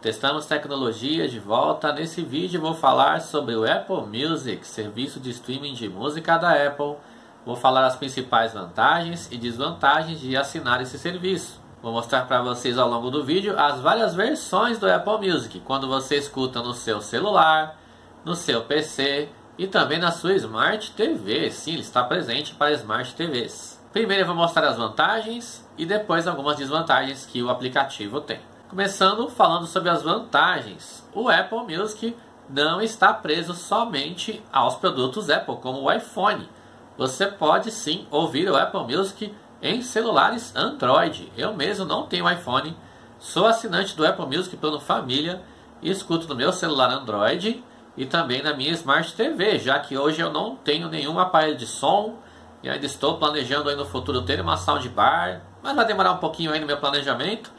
Testamos tecnologia de volta. Nesse vídeo vou falar sobre o Apple Music, serviço de streaming de música da Apple. Vou falar as principais vantagens e desvantagens de assinar esse serviço. Vou mostrar para vocês ao longo do vídeo as várias versões do Apple Music, quando você escuta no seu celular, no seu PC e também na sua Smart TV. Sim, ele está presente para Smart TVs. Primeiro eu vou mostrar as vantagens e depois algumas desvantagens que o aplicativo tem. Começando falando sobre as vantagens. O Apple Music não está preso somente aos produtos Apple, como o iPhone. Você pode sim ouvir o Apple Music em celulares Android. Eu mesmo não tenho iPhone, sou assinante do Apple Music Plano Família e escuto no meu celular Android e também na minha Smart TV, já que hoje eu não tenho nenhum aparelho de som e ainda estou planejando aí no futuro ter uma soundbar, mas vai demorar um pouquinho aí no meu planejamento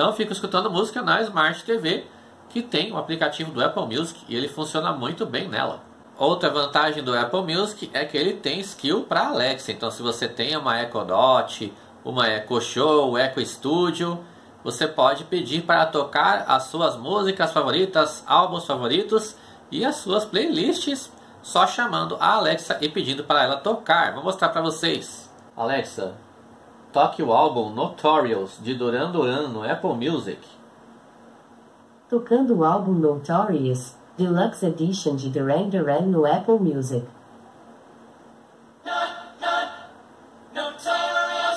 então fico escutando música na Smart TV, que tem o um aplicativo do Apple Music e ele funciona muito bem nela. Outra vantagem do Apple Music é que ele tem skill para Alexa. Então se você tem uma Echo Dot, uma Echo Show, Echo Studio, você pode pedir para tocar as suas músicas favoritas, álbuns favoritos e as suas playlists só chamando a Alexa e pedindo para ela tocar. Vou mostrar para vocês. Alexa, toque o álbum Notorious de Duran Duran no Apple Music. Tocando o álbum Notorious Deluxe Edition de Duran Duran no Apple Music.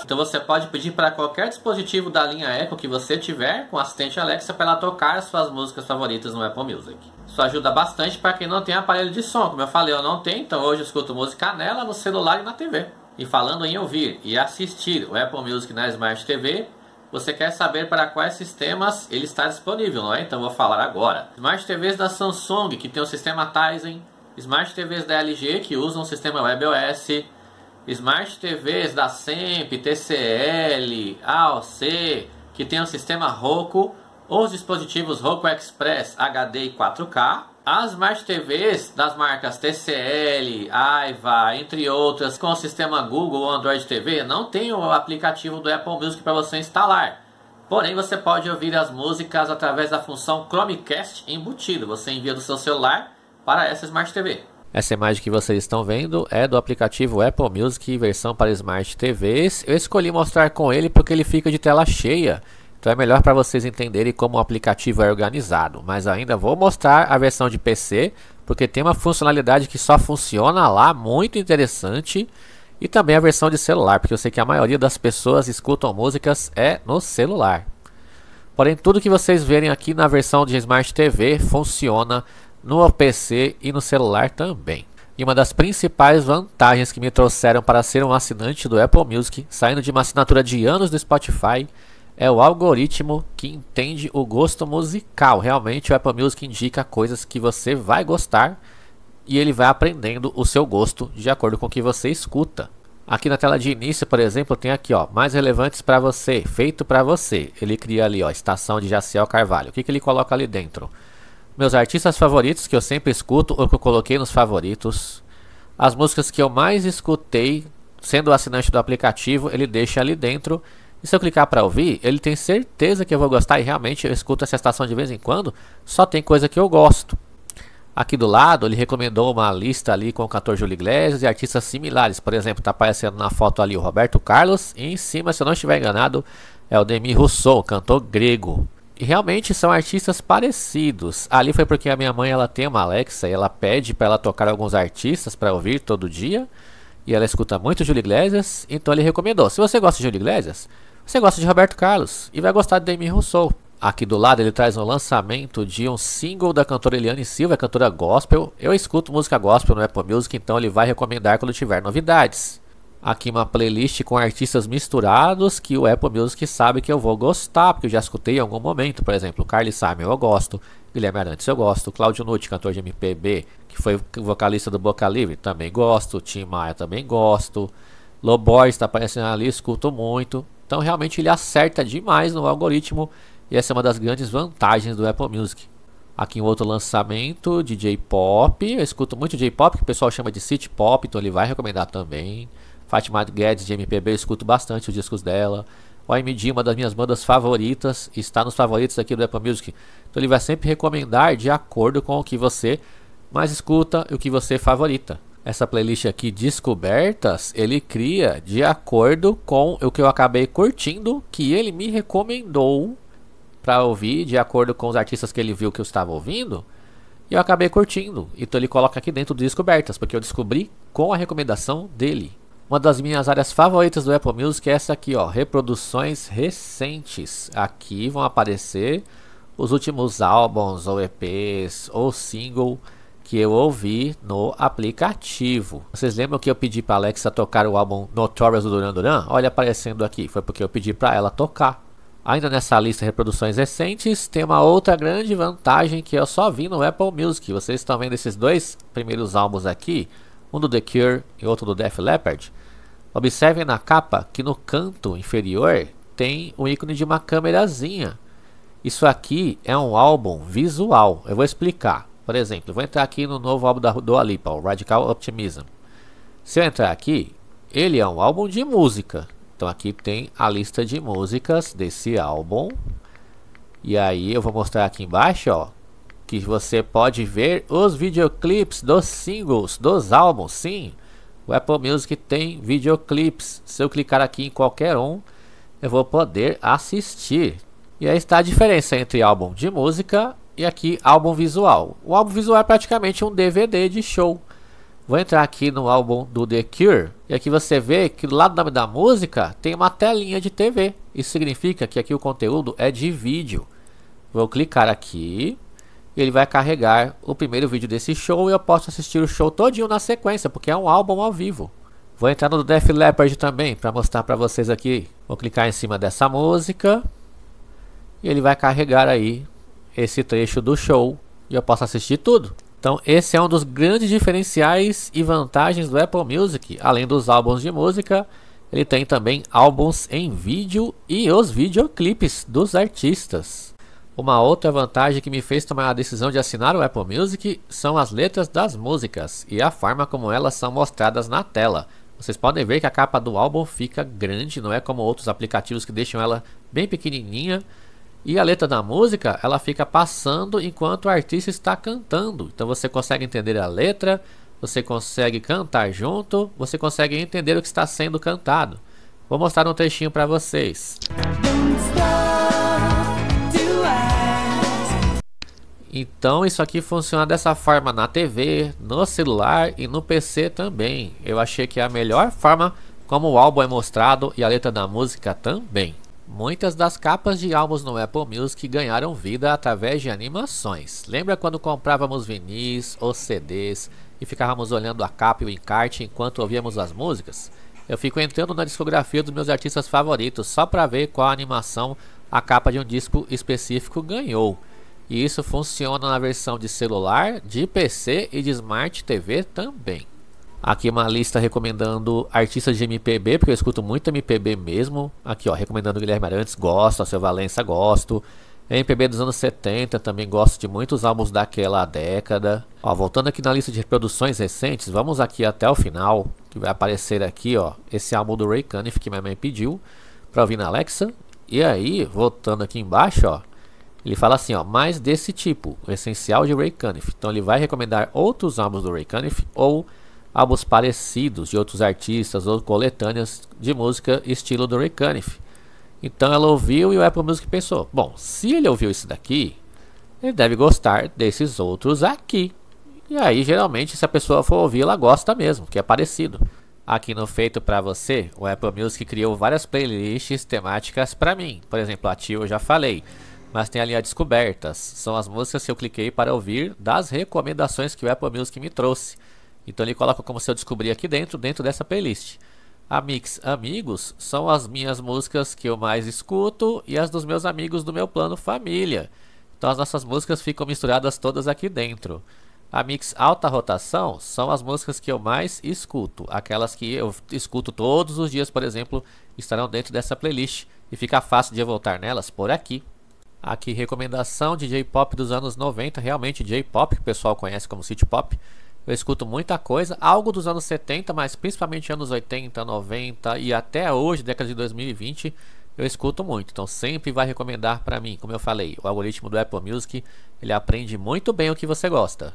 Então você pode pedir para qualquer dispositivo da linha Echo que você tiver com assistente Alexa para ela tocar suas músicas favoritas no Apple Music. Isso ajuda bastante para quem não tem aparelho de som. Como eu falei, eu não tenho, então hoje eu escuto música nela, no celular e na TV. E falando em ouvir e assistir o Apple Music na Smart TV, você quer saber para quais sistemas ele está disponível, não é? Então vou falar agora. Smart TVs da Samsung, que tem o sistema Tizen, Smart TVs da LG, que usam o sistema WebOS, Smart TVs da SEMP, TCL, AOC, que tem o sistema Roku, ou os dispositivos Roku Express HD e 4K, as Smart TVs das marcas TCL, Aiva, entre outras, com o sistema Google ou Android TV, não tem o aplicativo do Apple Music para você instalar. Porém, você pode ouvir as músicas através da função Chromecast embutido. Você envia do seu celular para essa Smart TV. Essa imagem que vocês estão vendo é do aplicativo Apple Music versão para Smart TVs. Eu escolhi mostrar com ele porque ele fica de tela cheia então é melhor para vocês entenderem como o aplicativo é organizado. Mas ainda vou mostrar a versão de PC, porque tem uma funcionalidade que só funciona lá, muito interessante. E também a versão de celular, porque eu sei que a maioria das pessoas escutam músicas é no celular. Porém, tudo que vocês verem aqui na versão de Smart TV funciona no PC e no celular também. E uma das principais vantagens que me trouxeram para ser um assinante do Apple Music, saindo de uma assinatura de anos do Spotify, é o algoritmo que entende o gosto musical. Realmente o Apple Music indica coisas que você vai gostar e ele vai aprendendo o seu gosto de acordo com o que você escuta. Aqui na tela de início, por exemplo, tem aqui, ó, mais relevantes para você, feito para você. Ele cria ali, ó, estação de Jaciel Carvalho. O que, que ele coloca ali dentro? Meus artistas favoritos que eu sempre escuto ou que eu coloquei nos favoritos. As músicas que eu mais escutei, sendo assinante do aplicativo, ele deixa ali dentro. E se eu clicar para ouvir, ele tem certeza que eu vou gostar e realmente eu escuto essa estação de vez em quando, só tem coisa que eu gosto. Aqui do lado, ele recomendou uma lista ali com o cantor Júlio Iglesias e artistas similares. Por exemplo, está aparecendo na foto ali o Roberto Carlos e em cima, se eu não estiver enganado, é o Demi Rousseau, cantor grego. E realmente são artistas parecidos. Ali foi porque a minha mãe ela tem uma Alexa e ela pede para ela tocar alguns artistas para ouvir todo dia. E ela escuta muito Júlio Iglesias, então ele recomendou. Se você gosta de Júlio Iglesias, você gosta de Roberto Carlos e vai gostar de Demi Rousseau. Aqui do lado ele traz um lançamento de um single da cantora Eliane Silva, é cantora gospel. Eu escuto música gospel no Apple é Music, então ele vai recomendar quando tiver novidades. Aqui uma playlist com artistas misturados que o Apple Music sabe que eu vou gostar, porque eu já escutei em algum momento. Por exemplo, Carly Simon eu gosto, Guilherme Arantes eu gosto, Claudio Nutti, cantor de MPB, que foi vocalista do Boca Livre, também gosto, Tim Maia também gosto, Loboys está aparecendo ali, escuto muito. Então realmente ele acerta demais no algoritmo e essa é uma das grandes vantagens do Apple Music. Aqui um outro lançamento de J-pop. Eu escuto muito J-pop, que o pessoal chama de city pop, então ele vai recomendar também. Fatima Guedes de MPB, eu escuto bastante os discos dela. O AMD, uma das minhas bandas favoritas, está nos favoritos aqui do Apple Music. Então ele vai sempre recomendar de acordo com o que você mais escuta e o que você favorita essa playlist aqui, Descobertas, ele cria de acordo com o que eu acabei curtindo, que ele me recomendou para ouvir, de acordo com os artistas que ele viu que eu estava ouvindo. E eu acabei curtindo. Então ele coloca aqui dentro de Descobertas, porque eu descobri com a recomendação dele. Uma das minhas áreas favoritas do Apple Music é essa aqui, ó, reproduções recentes. Aqui vão aparecer os últimos álbuns, ou EPs, ou single que eu ouvi no aplicativo. Vocês lembram que eu pedi para Alexa tocar o álbum Notorious do Duran Duran? Olha aparecendo aqui, foi porque eu pedi para ela tocar. Ainda nessa lista de reproduções recentes, tem uma outra grande vantagem que eu só vi no Apple Music. Vocês estão vendo esses dois primeiros álbuns aqui, um do The Cure e outro do Def Leppard. Observem na capa que no canto inferior tem o ícone de uma câmerazinha. Isso aqui é um álbum visual, eu vou explicar. Por exemplo, vou entrar aqui no novo álbum da Dua Lipa, o Radical Optimism. Se eu entrar aqui, ele é um álbum de música. Então aqui tem a lista de músicas desse álbum. E aí eu vou mostrar aqui embaixo, ó, que você pode ver os videoclips dos singles, dos álbuns, sim. O Apple Music tem videoclips. Se eu clicar aqui em qualquer um, eu vou poder assistir. E aí está a diferença entre álbum de música e aqui, álbum visual. O álbum visual é praticamente um DVD de show. Vou entrar aqui no álbum do The Cure. E aqui você vê que do lado da música tem uma telinha de TV. Isso significa que aqui o conteúdo é de vídeo. Vou clicar aqui. Ele vai carregar o primeiro vídeo desse show e eu posso assistir o show todinho na sequência, porque é um álbum ao vivo. Vou entrar no Def Leppard também para mostrar para vocês aqui. Vou clicar em cima dessa música. E ele vai carregar aí esse trecho do show e eu posso assistir tudo. Então, esse é um dos grandes diferenciais e vantagens do Apple Music. Além dos álbuns de música, ele tem também álbuns em vídeo e os videoclipes dos artistas. Uma outra vantagem que me fez tomar a decisão de assinar o Apple Music são as letras das músicas e a forma como elas são mostradas na tela. Vocês podem ver que a capa do álbum fica grande, não é como outros aplicativos que deixam ela bem pequenininha. E a letra da música, ela fica passando enquanto o artista está cantando. Então você consegue entender a letra, você consegue cantar junto, você consegue entender o que está sendo cantado. Vou mostrar um trechinho para vocês. Então isso aqui funciona dessa forma na TV, no celular e no PC também. Eu achei que é a melhor forma como o álbum é mostrado e a letra da música também. Muitas das capas de álbuns no Apple Music ganharam vida através de animações. Lembra quando comprávamos vinis ou CDs e ficávamos olhando a capa e o encarte enquanto ouvíamos as músicas? Eu fico entrando na discografia dos meus artistas favoritos só para ver qual animação a capa de um disco específico ganhou. E isso funciona na versão de celular, de PC e de Smart TV também. Aqui uma lista recomendando artistas de MPB, porque eu escuto muito MPB mesmo. Aqui, ó, recomendando Guilherme Arantes, gosto, Alceu Valença, gosto. MPB dos anos 70, também gosto de muitos álbuns daquela década. Ó, voltando aqui na lista de reproduções recentes, vamos aqui até o final, que vai aparecer aqui, ó, esse álbum do Ray Caniff que minha mãe pediu para ouvir na Alexa. E aí, voltando aqui embaixo, ó, ele fala assim, ó, mais desse tipo, o essencial de Ray Caniff. Então ele vai recomendar outros álbuns do Ray Caniff ou álbuns parecidos de outros artistas ou coletâneas de música estilo do Ray Caniff. Então ela ouviu e o Apple Music pensou: bom, se ele ouviu isso daqui, ele deve gostar desses outros aqui. E aí, geralmente, se a pessoa for ouvir, ela gosta mesmo, que é parecido. Aqui no Feito para Você, o Apple Music criou várias playlists temáticas para mim. Por exemplo, a Tio eu já falei, mas tem ali a Descobertas. São as músicas que eu cliquei para ouvir das recomendações que o Apple Music me trouxe. Então ele coloca como se eu descobri aqui dentro, dentro dessa playlist. A Mix Amigos são as minhas músicas que eu mais escuto e as dos meus amigos do meu plano família. Então as nossas músicas ficam misturadas todas aqui dentro. A Mix Alta Rotação são as músicas que eu mais escuto. Aquelas que eu escuto todos os dias, por exemplo, estarão dentro dessa playlist e fica fácil de voltar nelas por aqui. Aqui recomendação de J-Pop dos anos 90, realmente J-Pop, que o pessoal conhece como City Pop. Eu escuto muita coisa, algo dos anos 70, mas principalmente anos 80, 90 e até hoje, década de 2020, eu escuto muito. Então sempre vai recomendar para mim, como eu falei, o algoritmo do Apple Music, ele aprende muito bem o que você gosta.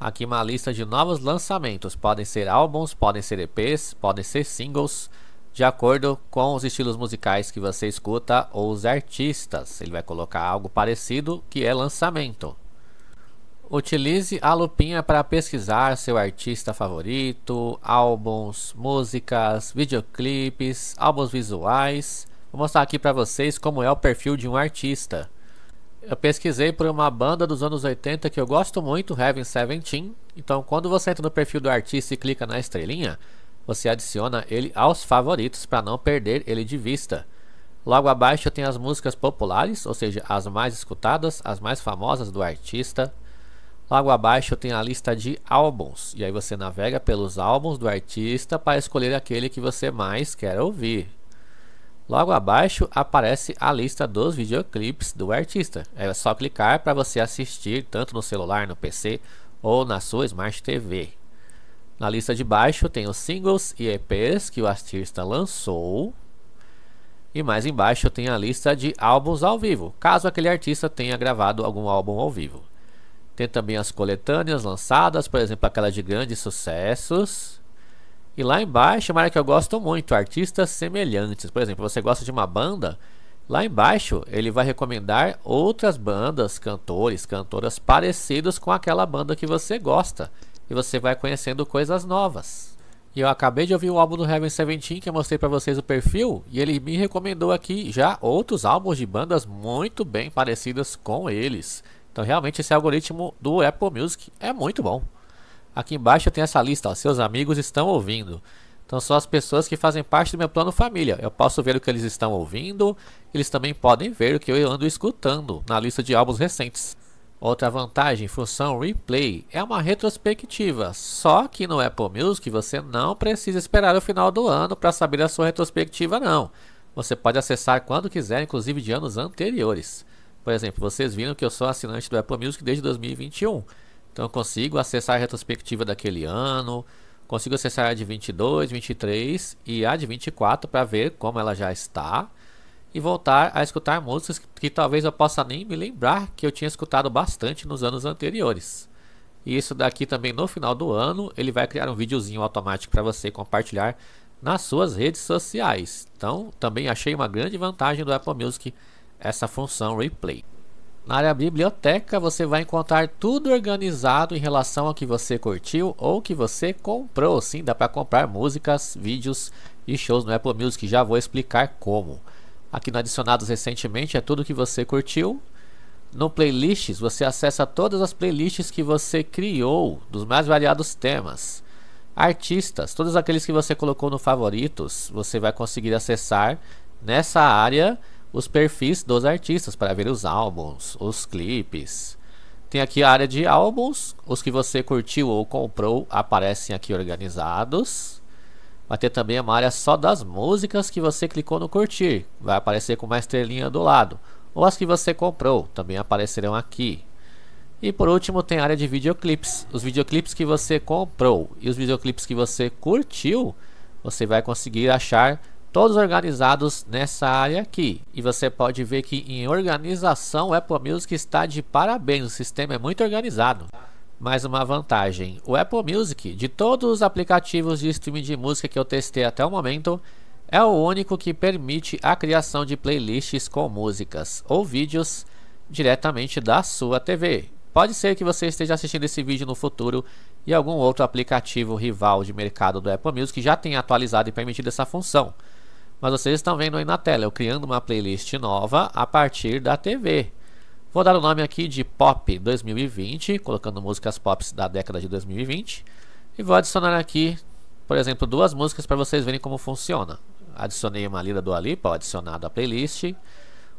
Aqui uma lista de novos lançamentos, podem ser álbuns, podem ser EPs, podem ser singles, de acordo com os estilos musicais que você escuta ou os artistas. Ele vai colocar algo parecido que é lançamento. Utilize a lupinha para pesquisar seu artista favorito, álbuns, músicas, videoclipes, álbuns visuais. Vou mostrar aqui para vocês como é o perfil de um artista. Eu pesquisei por uma banda dos anos 80 que eu gosto muito, Heaven Seventeen. Então, quando você entra no perfil do artista e clica na estrelinha, você adiciona ele aos favoritos para não perder ele de vista. Logo abaixo tem as músicas populares, ou seja, as mais escutadas, as mais famosas do artista, Logo abaixo tem a lista de álbuns. E aí você navega pelos álbuns do artista para escolher aquele que você mais quer ouvir. Logo abaixo aparece a lista dos videoclipes do artista. É só clicar para você assistir tanto no celular, no PC ou na sua Smart TV. Na lista de baixo tem os singles e EPs que o artista lançou. E mais embaixo tem a lista de álbuns ao vivo, caso aquele artista tenha gravado algum álbum ao vivo. Tem também as coletâneas lançadas, por exemplo, aquela de grandes sucessos. E lá embaixo, uma área que eu gosto muito, artistas semelhantes. Por exemplo, você gosta de uma banda, lá embaixo ele vai recomendar outras bandas, cantores, cantoras parecidos com aquela banda que você gosta. E você vai conhecendo coisas novas. E eu acabei de ouvir o álbum do Heaven Seventeen que eu mostrei para vocês o perfil e ele me recomendou aqui já outros álbuns de bandas muito bem parecidas com eles. Então, realmente, esse algoritmo do Apple Music é muito bom. Aqui embaixo eu tenho essa lista, ó, seus amigos estão ouvindo. Então, são as pessoas que fazem parte do meu plano família. Eu posso ver o que eles estão ouvindo, eles também podem ver o que eu ando escutando na lista de álbuns recentes. Outra vantagem, função Replay, é uma retrospectiva, só que no Apple Music você não precisa esperar o final do ano para saber a sua retrospectiva não. Você pode acessar quando quiser, inclusive de anos anteriores. Por exemplo, vocês viram que eu sou assinante do Apple Music desde 2021. Então eu consigo acessar a retrospectiva daquele ano, consigo acessar a de 22, 23 e a de 24 para ver como ela já está e voltar a escutar músicas que, que, talvez eu possa nem me lembrar que eu tinha escutado bastante nos anos anteriores. E isso daqui também no final do ano, ele vai criar um videozinho automático para você compartilhar nas suas redes sociais. Então, também achei uma grande vantagem do Apple Music essa função replay. Na área biblioteca você vai encontrar tudo organizado em relação ao que você curtiu ou que você comprou. Sim, dá para comprar músicas, vídeos e shows no Apple Music, já vou explicar como. Aqui no adicionados recentemente é tudo que você curtiu. No playlists você acessa todas as playlists que você criou dos mais variados temas. Artistas, todos aqueles que você colocou no favoritos, você vai conseguir acessar nessa área os perfis dos artistas para ver os álbuns, os clipes. Tem aqui a área de álbuns, os que você curtiu ou comprou aparecem aqui organizados. Vai ter também uma área só das músicas que você clicou no curtir, vai aparecer com uma estrelinha do lado. Ou as que você comprou, também aparecerão aqui. E por último tem a área de videoclips. Os videoclips que você comprou e os videoclips que você curtiu, você vai conseguir achar todos organizados nessa área aqui. E você pode ver que em organização o Apple Music está de parabéns, o sistema é muito organizado. Mais uma vantagem, o Apple Music, de todos os aplicativos de streaming de música que eu testei até o momento, é o único que permite a criação de playlists com músicas ou vídeos diretamente da sua TV. Pode ser que você esteja assistindo esse vídeo no futuro e algum outro aplicativo rival de mercado do Apple Music já tenha atualizado e permitido essa função. Mas vocês estão vendo aí na tela, eu criando uma playlist nova a partir da TV. Vou dar o nome aqui de Pop 2020, colocando músicas pop da década de 2020. E vou adicionar aqui, por exemplo, duas músicas para vocês verem como funciona. Adicionei uma lida do Alipa, adicionar à playlist.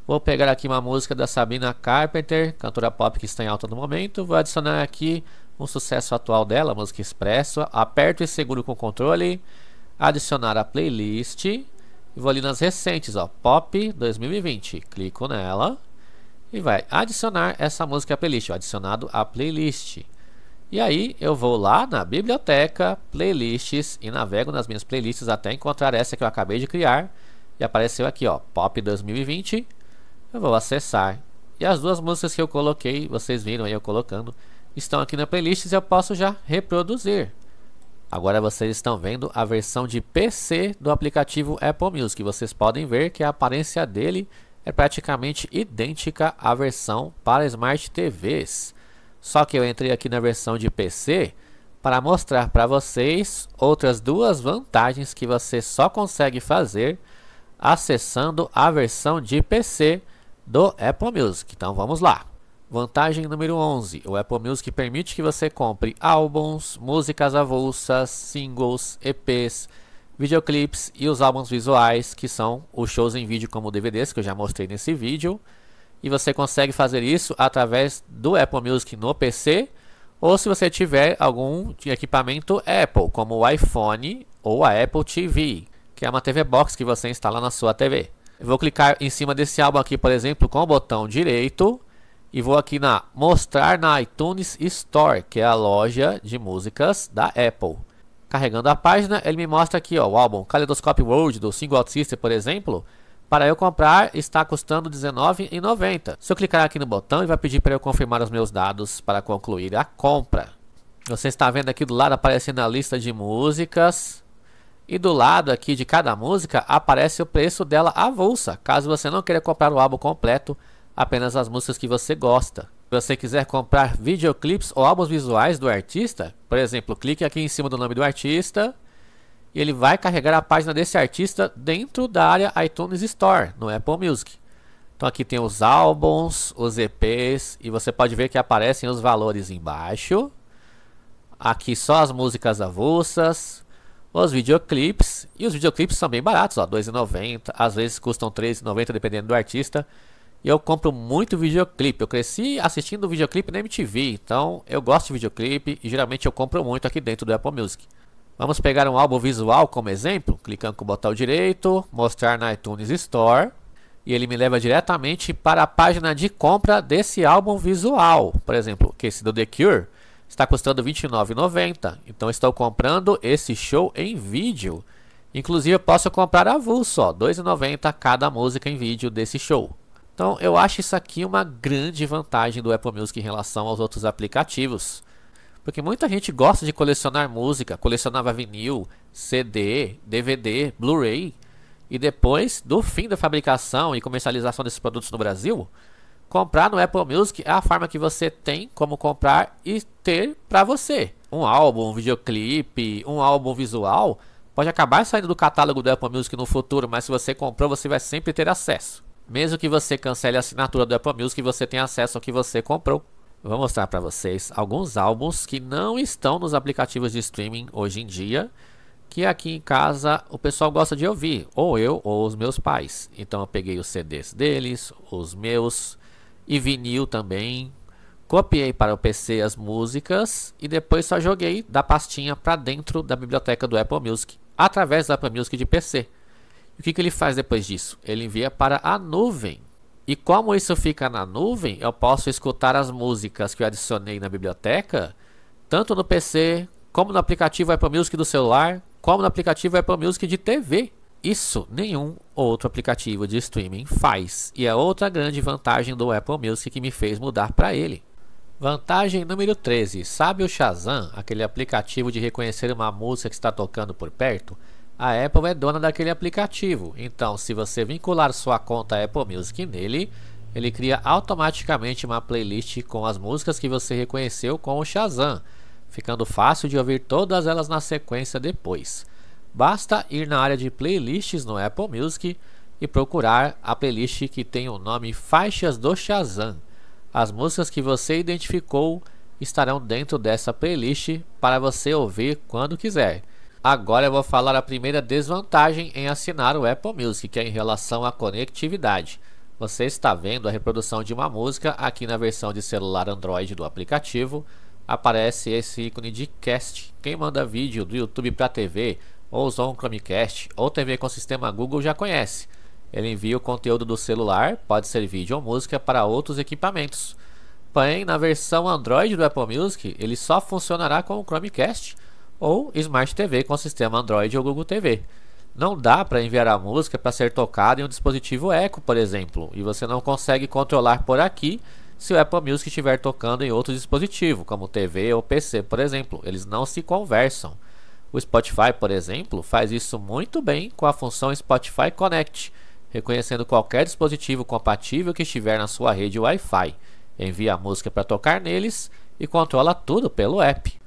Vou pegar aqui uma música da Sabina Carpenter, cantora pop que está em alta no momento. Vou adicionar aqui um sucesso atual dela, música expresso. Aperto e seguro com o controle. Adicionar a playlist. E vou ali nas recentes, ó, Pop 2020. Clico nela e vai adicionar essa música à playlist, ó, adicionado à playlist. E aí eu vou lá na biblioteca, playlists e navego nas minhas playlists até encontrar essa que eu acabei de criar. E apareceu aqui, ó, Pop 2020. Eu vou acessar. E as duas músicas que eu coloquei, vocês viram aí eu colocando, estão aqui na playlist e eu posso já reproduzir. Agora vocês estão vendo a versão de PC do aplicativo Apple Music. Vocês podem ver que a aparência dele é praticamente idêntica à versão para Smart TVs. Só que eu entrei aqui na versão de PC para mostrar para vocês outras duas vantagens que você só consegue fazer acessando a versão de PC do Apple Music. Então vamos lá. Vantagem número 11. O Apple Music permite que você compre álbuns, músicas avulsas, singles, EPs, videoclips e os álbuns visuais, que são os shows em vídeo como DVDs, que eu já mostrei nesse vídeo. E você consegue fazer isso através do Apple Music no PC, ou se você tiver algum equipamento Apple, como o iPhone ou a Apple TV, que é uma TV Box que você instala na sua TV. Eu vou clicar em cima desse álbum aqui, por exemplo, com o botão direito e vou aqui na mostrar na iTunes Store, que é a loja de músicas da Apple. Carregando a página, ele me mostra aqui ó, o álbum Kaleidoscope World do Single Out Sister, por exemplo. Para eu comprar, está custando R$19,90. Se eu clicar aqui no botão, ele vai pedir para eu confirmar os meus dados para concluir a compra. Você está vendo aqui do lado aparecendo a lista de músicas. E do lado aqui de cada música aparece o preço dela avulsa, caso você não queira comprar o álbum completo apenas as músicas que você gosta. Se você quiser comprar videoclips ou álbuns visuais do artista, por exemplo, clique aqui em cima do nome do artista e ele vai carregar a página desse artista dentro da área iTunes Store, no Apple Music. Então aqui tem os álbuns, os EPs e você pode ver que aparecem os valores embaixo. Aqui só as músicas avulsas, os videoclips e os videoclips são bem baratos, ó, 2,90, às vezes custam 3,90 dependendo do artista. E eu compro muito videoclipe. Eu cresci assistindo videoclipe na MTV, então eu gosto de videoclipe e geralmente eu compro muito aqui dentro do Apple Music. Vamos pegar um álbum visual como exemplo, clicando com o botão direito, mostrar na iTunes Store, e ele me leva diretamente para a página de compra desse álbum visual. Por exemplo, que esse do The Cure está custando R$ 29,90. Então estou comprando esse show em vídeo. Inclusive eu posso comprar avulso, R$ 2,90 cada música em vídeo desse show. Então eu acho isso aqui uma grande vantagem do Apple Music em relação aos outros aplicativos. Porque muita gente gosta de colecionar música, colecionava vinil, CD, DVD, Blu-ray. E depois, do fim da fabricação e comercialização desses produtos no Brasil, comprar no Apple Music é a forma que você tem como comprar e ter para você. Um álbum, um videoclipe, um álbum visual pode acabar saindo do catálogo do Apple Music no futuro, mas se você comprou, você vai sempre ter acesso. Mesmo que você cancele a assinatura do Apple Music, você tem acesso ao que você comprou. Vou mostrar para vocês alguns álbuns que não estão nos aplicativos de streaming hoje em dia, que aqui em casa o pessoal gosta de ouvir, ou eu ou os meus pais. Então eu peguei os CDs deles, os meus e vinil também. Copiei para o PC as músicas e depois só joguei da pastinha para dentro da biblioteca do Apple Music, através da Apple Music de PC. O que, que ele faz depois disso? Ele envia para a nuvem. E como isso fica na nuvem, eu posso escutar as músicas que eu adicionei na biblioteca, tanto no PC, como no aplicativo Apple Music do celular, como no aplicativo Apple Music de TV. Isso nenhum outro aplicativo de streaming faz, e é outra grande vantagem do Apple Music que me fez mudar para ele. Vantagem número 13. Sabe o Shazam, aquele aplicativo de reconhecer uma música que está tocando por perto? A Apple é dona daquele aplicativo, então se você vincular sua conta Apple Music nele, ele cria automaticamente uma playlist com as músicas que você reconheceu com o Shazam, ficando fácil de ouvir todas elas na sequência depois. Basta ir na área de playlists no Apple Music e procurar a playlist que tem o nome Faixas do Shazam. As músicas que você identificou estarão dentro dessa playlist para você ouvir quando quiser. Agora eu vou falar a primeira desvantagem em assinar o Apple Music, que é em relação à conectividade. Você está vendo a reprodução de uma música aqui na versão de celular Android do aplicativo. Aparece esse ícone de cast. Quem manda vídeo do YouTube para TV, ou usou um Chromecast, ou TV com sistema Google já conhece. Ele envia o conteúdo do celular, pode ser vídeo ou música, para outros equipamentos. Porém, na versão Android do Apple Music, ele só funcionará com o Chromecast ou Smart TV com sistema Android ou Google TV. Não dá para enviar a música para ser tocada em um dispositivo Echo, por exemplo, e você não consegue controlar por aqui se o Apple Music estiver tocando em outro dispositivo, como TV ou PC, por exemplo. Eles não se conversam. O Spotify, por exemplo, faz isso muito bem com a função Spotify Connect, reconhecendo qualquer dispositivo compatível que estiver na sua rede Wi-Fi. Envia a música para tocar neles e controla tudo pelo app.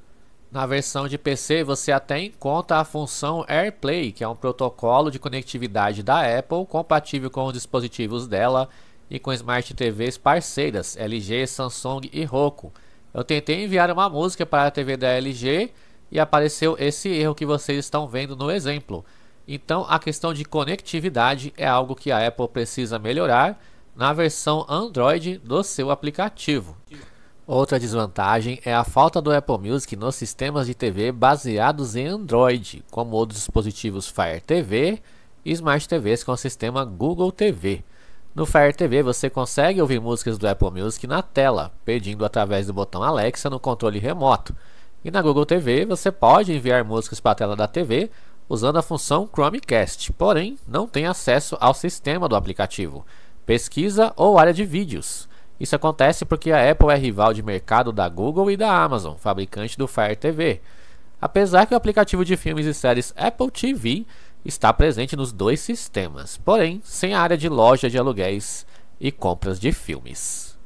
Na versão de PC, você até encontra a função AirPlay, que é um protocolo de conectividade da Apple compatível com os dispositivos dela e com Smart TVs parceiras LG, Samsung e Roku. Eu tentei enviar uma música para a TV da LG e apareceu esse erro que vocês estão vendo no exemplo. Então, a questão de conectividade é algo que a Apple precisa melhorar na versão Android do seu aplicativo. Outra desvantagem é a falta do Apple Music nos sistemas de TV baseados em Android, como os dispositivos Fire TV e Smart TVs com o sistema Google TV. No Fire TV você consegue ouvir músicas do Apple Music na tela, pedindo através do botão Alexa no controle remoto. E na Google TV você pode enviar músicas para a tela da TV usando a função Chromecast, porém não tem acesso ao sistema do aplicativo, pesquisa ou área de vídeos. Isso acontece porque a Apple é rival de mercado da Google e da Amazon, fabricante do Fire TV. Apesar que o aplicativo de filmes e séries Apple TV está presente nos dois sistemas, porém sem a área de loja de aluguéis e compras de filmes.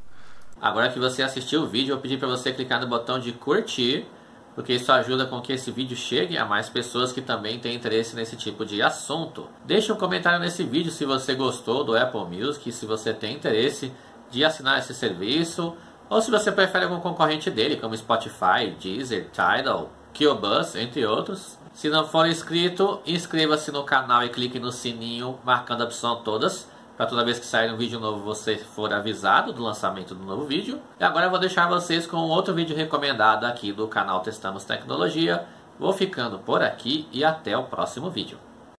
Agora que você assistiu o vídeo, eu pedi para você clicar no botão de curtir, porque isso ajuda com que esse vídeo chegue a mais pessoas que também têm interesse nesse tipo de assunto. Deixe um comentário nesse vídeo se você gostou do Apple Music, se você tem interesse de assinar esse serviço, ou se você prefere algum concorrente dele, como Spotify, Deezer, Tidal, Kiobus, entre outros. Se não for inscrito, inscreva-se no canal e clique no sininho, marcando a opção todas, para toda vez que sair um vídeo novo você for avisado do lançamento do novo vídeo. E agora eu vou deixar vocês com outro vídeo recomendado aqui do canal Testamos Tecnologia. Vou ficando por aqui e até o próximo vídeo.